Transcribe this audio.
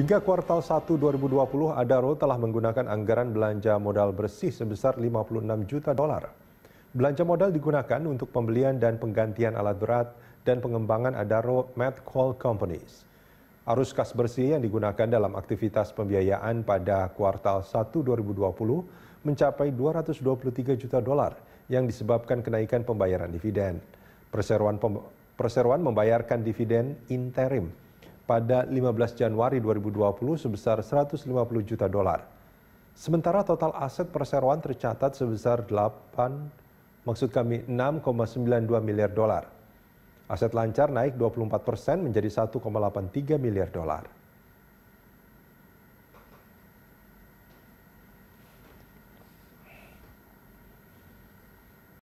Hingga kuartal 1 2020, Adaro telah menggunakan anggaran belanja modal bersih sebesar 56 juta dolar. Belanja modal digunakan untuk pembelian dan penggantian alat berat dan pengembangan Adaro Met Coal Companies. Arus kas bersih yang digunakan dalam aktivitas pembiayaan pada kuartal 1 2020 mencapai 223 juta dolar yang disebabkan kenaikan pembayaran dividen. Perseroan, pem perseroan membayarkan dividen interim pada 15 Januari 2020 sebesar 150 juta dolar. Sementara total aset perseroan tercatat sebesar 8 maksud kami 6,92 miliar dolar. Aset lancar naik 24 persen menjadi 1,83 miliar dolar.